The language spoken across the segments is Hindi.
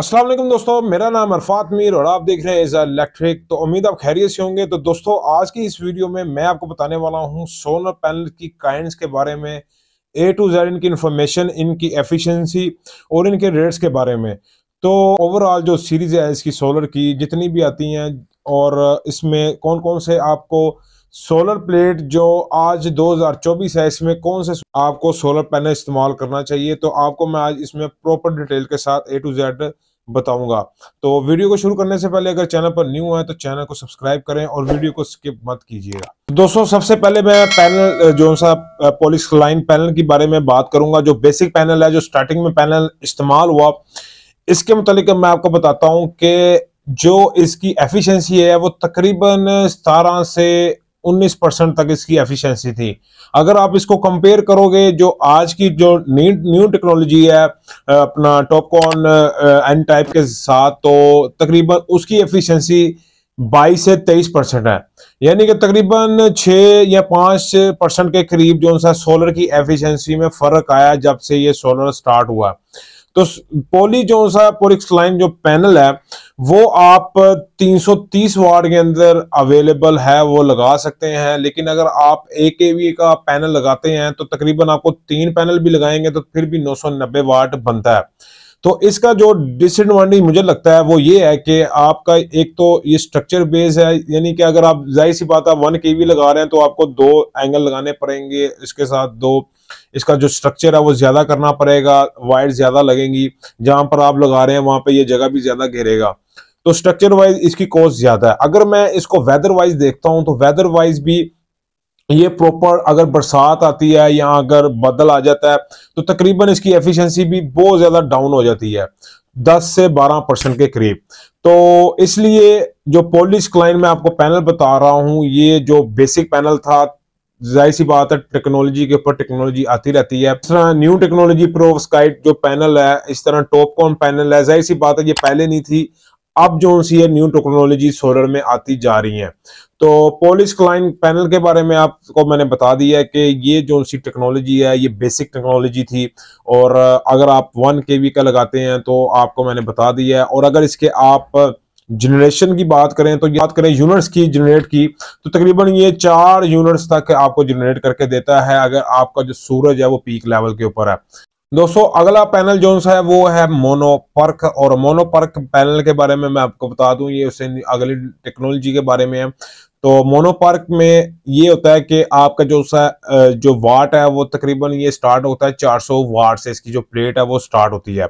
अस्सलाम वालेकुम दोस्तों मेरा नाम अरफात मीर और आप देख रहे हैं एज इलेक्ट्रिक तो उम्मीद आप खैरियत से होंगे तो दोस्तों आज की इस वीडियो में मैं आपको बताने वाला हूं सोलर पैनल की काइंड्स के बारे में ए टू जेड इनकी इन्फॉर्मेशन इनकी एफिशिएंसी और इनके रेट्स के बारे में तो ओवरऑल जो सीरीज़ है इसकी सोलर की जितनी भी आती हैं और इसमें कौन कौन से आपको सोलर प्लेट जो आज 2024 है इसमें कौन से आपको सोलर पैनल इस्तेमाल करना चाहिए तो आपको मैं आज इसमें प्रॉपर डिटेल के साथ ए टू जेड बताऊंगा तो वीडियो को शुरू करने से पहले अगर चैनल पर न्यू है तो चैनल को सब्सक्राइब करें और वीडियो को स्किप मत कीजिएगा दोस्तों सबसे पहले मैं पैनल जो सा पॉलिस लाइन पैनल के बारे में बात करूंगा जो बेसिक पैनल है जो स्टार्टिंग में पैनल इस्तेमाल हुआ इसके मुतालिक मैं आपको बताता हूँ कि जो इसकी एफिशिएंसी है वो तकरीबन सतारह से 19 परसेंट तक इसकी एफिशिएंसी थी अगर आप इसको कंपेयर करोगे जो आज की जो न्यू टेक्नोलॉजी है अपना टॉपकॉन एन टाइप के साथ तो तकरीबन उसकी एफिशिएंसी 22 से 23 परसेंट है यानी कि तकरीबन 6 या 5 परसेंट के करीब जो सा सोलर की एफिशिएंसी में फर्क आया जब से ये सोलर स्टार्ट हुआ तो पोली जो सा पोलिक्स लाइन जो पैनल है वो आप 330 वार्ड के अंदर अवेलेबल है वो लगा सकते हैं लेकिन अगर आप एक वी का पैनल लगाते हैं तो तकरीबन आपको तीन पैनल भी लगाएंगे तो फिर भी 990 वार्ड बनता है तो इसका जो डिसएडवांटेज मुझे लगता है वो ये है कि आपका एक तो ये स्ट्रक्चर बेस है यानी कि अगर आप जाहिर सी बात है वन के लगा रहे हैं तो आपको दो एंगल लगाने पड़ेंगे इसके साथ दो इसका जो स्ट्रक्चर है वो ज़्यादा करना पड़ेगा वायर ज़्यादा लगेंगी जहाँ पर आप लगा रहे हैं वहाँ पर यह जगह भी ज़्यादा घेरेगा तो स्ट्रक्चर वाइज इसकी कॉस्ट ज़्यादा है अगर मैं इसको वेदर वाइज देखता हूँ तो वेदर वाइज भी ये प्रॉपर अगर बरसात आती है या अगर बदल आ जाता है तो तकरीबन इसकी एफिशिएंसी भी बहुत ज़्यादा डाउन हो जाती है 10 से 12 परसेंट के करीब तो इसलिए जो पॉलिश क्लाइन में आपको पैनल बता रहा हूँ ये जो बेसिक पैनल था जाहिर सी बात है टेक्नोलॉजी के ऊपर टेक्नोलॉजी आती रहती है इस तरह न्यू टेक्नोलॉजी प्रो स्काइट जो पैनल है इस तरह टॉप कॉन पैनल है जाहिर सी बात है ये पहले नहीं थी अब जो सी है न्यू टेक्नोलॉजी सोलर में आती जा रही है तो पोलिस क्लाइन पैनल के बारे में आपको मैंने बता दिया है कि ये जो सी टेक्नोलॉजी है ये बेसिक टेक्नोलॉजी थी और अगर आप वन के का लगाते हैं तो आपको मैंने बता दिया है और अगर इसके आप जनरेशन की बात करें तो बात करें यूनिट्स की जनरेट की तो तकरीबन ये चार यूनिट्स तक आपको जनरेट करके देता है अगर आपका जो सूरज है वो पीक लेवल के ऊपर है दोस्तों अगला पैनल जो है वो है मोनोपर्क और मोनोपर्क पैनल के बारे में मैं आपको बता दूं ये उसे अगली टेक्नोलॉजी के बारे में है तो मोनोपार्क में ये होता है कि आपका जो सा जो वाट है वो तकरीबन ये स्टार्ट होता है 400 वाट से इसकी जो प्लेट है वो स्टार्ट होती है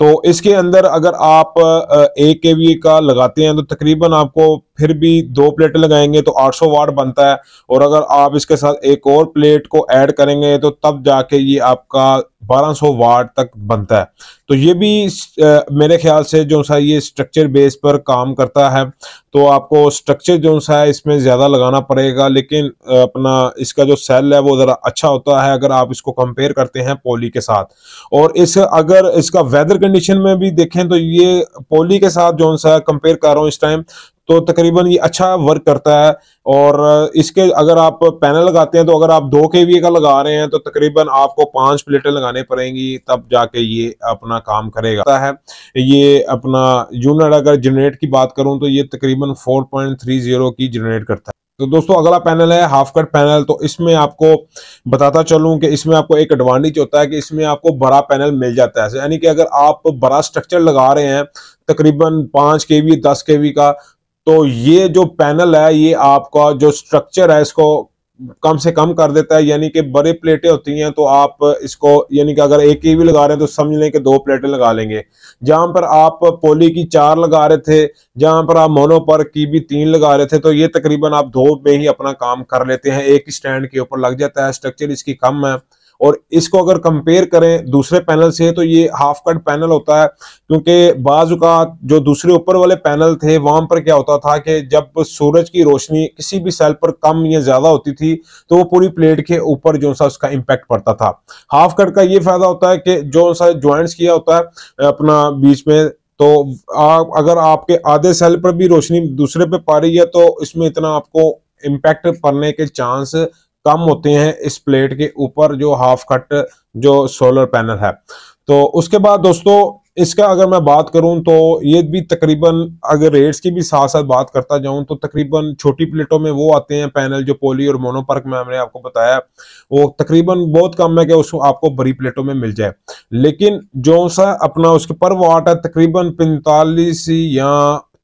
तो इसके अंदर अगर आप एक के वी का लगाते हैं तो तकरीबन आपको फिर भी दो प्लेट लगाएंगे तो 800 वाट बनता है और अगर आप इसके साथ एक और प्लेट को ऐड करेंगे तो तब जाके ये आपका 1200 वाट तक बनता है तो ये भी आ, मेरे ख्याल से जो सा ये स्ट्रक्चर बेस पर काम करता है तो आपको स्ट्रक्चर जो सा है इसमें ज़्यादा लगाना पड़ेगा लेकिन अपना इसका जो सेल है वो ज़रा अच्छा होता है अगर आप इसको कंपेयर करते हैं पोली के साथ और इस अगर इसका वेदर कंडीशन में भी देखें तो ये पोली के साथ जो सा कंपेयर कर रहा हूँ इस टाइम तो तकरीबन ये अच्छा वर्क करता है और इसके अगर आप पैनल लगाते हैं तो अगर आप दो के वी का लगा रहे हैं तो तकरीबन आपको पांच प्लेटें लगाने पड़ेंगी तब जाके ये अपना काम करेगा है ये अपना यूनिट अगर जनरेट की बात करूं तो ये तकरीबन 4.30 की जनरेट करता है तो दोस्तों अगला पैनल है हाफ कट पैनल तो इसमें आपको बताता चलूं कि इसमें आपको एक एडवांटेज होता है कि इसमें आपको बड़ा पैनल मिल जाता है यानी कि अगर आप बड़ा स्ट्रक्चर लगा रहे हैं तकरीबन पांच के वी दस के वी का तो ये जो पैनल है ये आपका जो स्ट्रक्चर है इसको कम से कम कर देता है यानी कि बड़े प्लेटें होती हैं तो आप इसको यानी कि अगर एक ही भी लगा रहे हैं तो समझ लें कि दो प्लेटें लगा लेंगे जहां पर आप पोली की चार लगा रहे थे जहां पर आप मोनो पर की भी तीन लगा रहे थे तो ये तकरीबन आप दो में ही अपना काम कर लेते हैं एक स्टैंड के ऊपर लग जाता है स्ट्रक्चर इसकी कम है और इसको अगर कंपेयर करें दूसरे पैनल से तो ये हाफ कट पैनल होता है क्योंकि बाजू का जो दूसरे ऊपर वाले पैनल थे वहां पर क्या होता था कि जब सूरज की रोशनी किसी भी सेल पर कम या ज्यादा होती थी तो वो पूरी प्लेट के ऊपर जो सा उसका इम्पैक्ट पड़ता था हाफ कट का ये फायदा होता है कि जो सा ज्वाइंट्स किया होता है अपना बीच में तो आप अगर आपके आधे सेल पर भी रोशनी दूसरे पे पा रही है तो इसमें इतना आपको इम्पैक्ट पड़ने के चांस कम होते हैं इस प्लेट के ऊपर जो हाफ कट जो सोलर पैनल है तो उसके बाद दोस्तों इसका अगर मैं बात करूं तो ये भी तकरीबन अगर रेट्स की भी साथ साथ बात करता जाऊं तो तकरीबन छोटी प्लेटों में वो आते हैं पैनल जो पोली और मोनोपर्क में हमने आपको बताया वो तकरीबन बहुत कम है कि उसको आपको बड़ी प्लेटों में मिल जाए लेकिन जो सा अपना उसके पर वाट है तकरीबन पैंतालीस या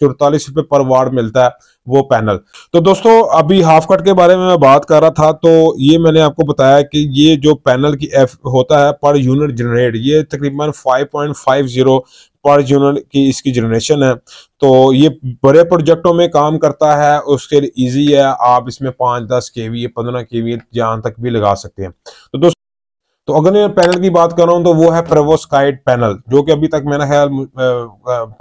चौतालीस रुपए पर वार्ड मिलता है वो पैनल तो दोस्तों अभी हाफ कट के बारे में मैं बात कर रहा था तो ये मैंने आपको बताया कि ये जो पैनल की एफ होता है पर यूनिट जनरेट ये तकरीबन 5.50 पर यूनिट की इसकी जनरेशन है तो ये बड़े प्रोजेक्टों में काम करता है उसके लिए ईजी है आप इसमें पाँच दस के वी पंद्रह के वी जहाँ तक भी लगा सकते हैं तो दोस्तों तो अगर मैं पैनल की बात कर रहा तो वो है प्रवोस्काइड पैनल जो कि अभी तक मेरा ख्याल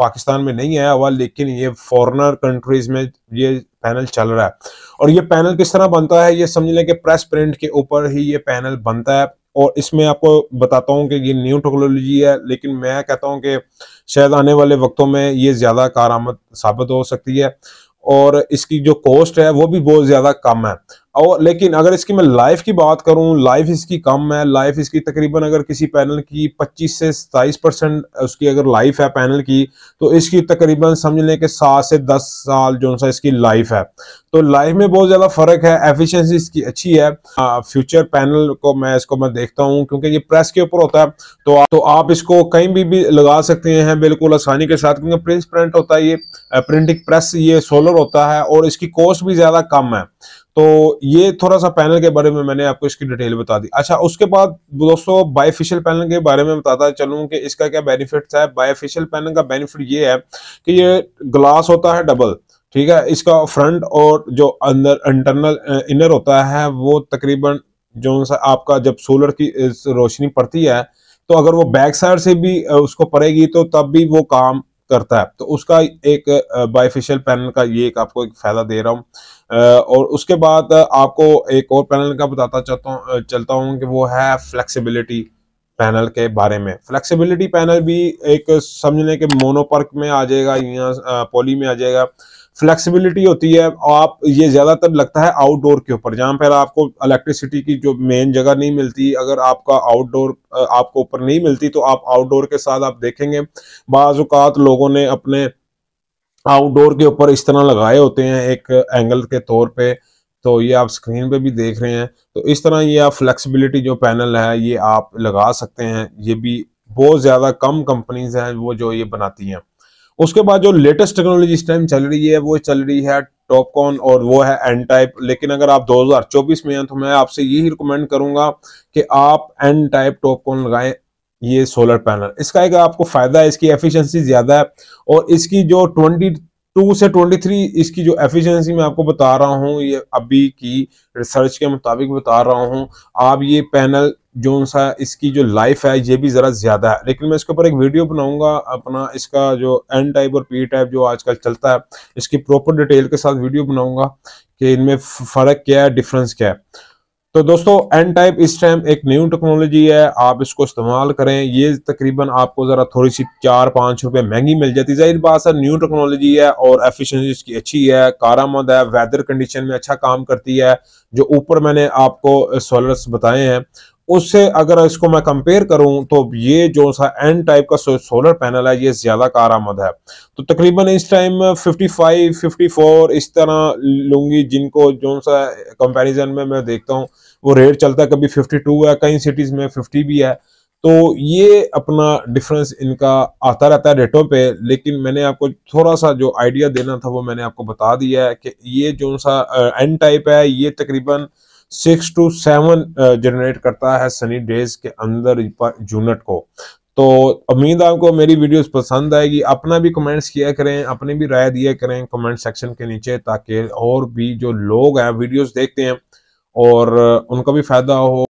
पाकिस्तान में नहीं आया हुआ लेकिन ये फॉरनर कंट्रीज में ये पैनल चल रहा है और ये पैनल किस तरह बनता है ये समझ लें कि प्रेस प्रिंट के ऊपर ही ये पैनल बनता है और इसमें आपको बताता हूँ कि ये न्यू टेक्नोलॉजी है लेकिन मैं कहता हूँ कि शायद आने वाले वक्तों में ये ज़्यादा कारामद साबित हो सकती है और इसकी जो कॉस्ट है वो भी बहुत ज़्यादा कम है और लेकिन अगर इसकी मैं लाइफ की बात करूं लाइफ इसकी कम है लाइफ इसकी तकरीबन अगर किसी पैनल की 25 से 27 परसेंट उसकी अगर लाइफ है पैनल की तो इसकी तकरीबन समझ लें कि सात से दस साल जो सा इसकी लाइफ है तो लाइफ में बहुत ज़्यादा फ़र्क है एफिशिएंसी इसकी अच्छी है आ, फ्यूचर पैनल को मैं इसको मैं देखता हूँ क्योंकि ये प्रेस के ऊपर होता है तो आ, तो आप इसको कहीं भी भी लगा सकते हैं बिल्कुल आसानी के साथ क्योंकि प्रिंस प्रिंट होता है ये प्रिंटिंग प्रेस ये सोलर होता है और इसकी कॉस्ट भी ज़्यादा कम है तो ये थोड़ा सा पैनल के बारे में मैंने आपको इसकी डिटेल बता दी अच्छा उसके बाद दोस्तों बायोफिशियल पैनल के बारे में बताता चलूँ कि इसका क्या बेनिफिट है बायोफिशियल पैनल का बेनिफिट ये है कि ये ग्लास होता है डबल ठीक है इसका फ्रंट और जो अंदर इंटरनल इनर होता है वो तकरीबन जो सा आपका जब सोलर की रोशनी पड़ती है तो अगर वो बैक साइड से भी उसको पड़ेगी तो तब भी वो काम करता है तो उसका एक बाइफिशियल पैनल का ये एक आपको एक फ़ायदा दे रहा हूँ और उसके बाद आपको एक और पैनल का बताता चाहता हूँ चलता हूँ कि वो है फ्लेक्सिबिलिटी पैनल के बारे में फ्लेक्सिबिलिटी पैनल भी एक समझने के मोनोपर्क में आ जाएगा या पॉली में आ जाएगा फ्लेक्सिबिलिटी होती है आप ये ज़्यादातर लगता है आउटडोर के ऊपर जहां पर आपको इलेक्ट्रिसिटी की जो मेन जगह नहीं मिलती अगर आपका आउटडोर आपको ऊपर नहीं मिलती तो आप आउटडोर के साथ आप देखेंगे बाज़ात लोगों ने अपने आउटडोर के ऊपर इस तरह लगाए होते हैं एक एंगल के तौर पे तो ये आप स्क्रीन पे भी देख रहे हैं तो इस तरह ये आप फ्लेक्सिबिलिटी जो पैनल है ये आप लगा सकते हैं ये भी बहुत ज़्यादा कम कंपनीज हैं वो जो ये बनाती हैं उसके बाद जो लेटेस्ट टेक्नोलॉजी इस टाइम चल रही है वो चल रही है टॉपकॉन और वो है एन टाइप लेकिन अगर आप 2024 में हैं तो मैं आपसे यही रिकमेंड करूंगा कि आप एन टाइप टॉपकॉन लगाएं ये सोलर पैनल इसका एक आपको फायदा है इसकी एफिशिएंसी ज्यादा है और इसकी जो 22 से 23 इसकी जो एफिशिएंसी मैं आपको बता रहा हूँ ये अभी की रिसर्च के मुताबिक बता रहा हूँ आप ये पैनल जो सा इसकी जो लाइफ है ये भी ज़रा ज़्यादा है लेकिन मैं इसके ऊपर एक वीडियो बनाऊंगा अपना इसका जो एन टाइप और पी टाइप जो आजकल चलता है इसकी प्रॉपर डिटेल के साथ वीडियो बनाऊंगा कि इनमें फ़र्क क्या है डिफरेंस क्या है तो दोस्तों एन टाइप इस टाइम एक न्यू टेक्नोलॉजी है आप इसको इस्तेमाल करें ये तकरीबन आपको ज़रा थोड़ी सी चार पाँच रुपये महंगी मिल जाती जाहिर बात सर न्यू टेक्नोलॉजी है और एफिशिएंसी इसकी अच्छी है कारामंद है वेदर कंडीशन में अच्छा काम करती है जो ऊपर मैंने आपको सोलर्स बताए हैं उससे अगर इसको मैं कंपेयर करूं तो ये जो सा एन टाइप का सोलर पैनल है ये ज़्यादा आमद है तो तकरीबन इस टाइम 55, 54 इस तरह लूंगी जिनको जो सा कंपैरिजन में मैं देखता हूँ वो रेट चलता है कभी 52 है कई सिटीज़ में 50 भी है तो ये अपना डिफरेंस इनका आता रहता है रेटों पे लेकिन मैंने आपको थोड़ा सा जो आइडिया देना था वो मैंने आपको बता दिया है कि ये जो सा एन टाइप है ये तकरीबन सिक्स टू सेवन जनरेट करता है सनी डेज के अंदर यूनिट को तो उम्मीद आपको मेरी वीडियोस पसंद आएगी अपना भी कमेंट्स किया करें अपनी भी राय दिया करें कमेंट सेक्शन के नीचे ताकि और भी जो लोग हैं वीडियोस देखते हैं और उनका भी फायदा हो